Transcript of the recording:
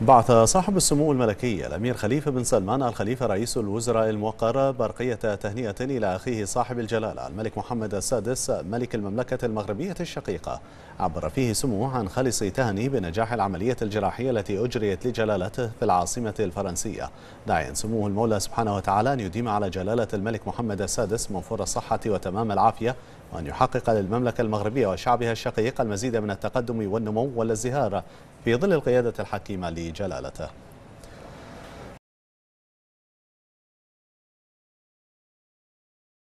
بعث صاحب السمو الملكي الأمير خليفة بن سلمان الخليفة رئيس الوزراء الموقر برقية تهنئة إلى أخيه صاحب الجلالة الملك محمد السادس ملك المملكة المغربية الشقيقة عبر فيه سموه عن خالص تهني بنجاح العملية الجراحية التي أجريت لجلالته في العاصمة الفرنسية داعيا سموه المولى سبحانه وتعالى أن يديم على جلالة الملك محمد السادس موفور الصحة وتمام العافية وأن يحقق للمملكة المغربية وشعبها الشقيق المزيد من التقدم والنمو والازدهار في ظل القيادة الحكيمة لجلالته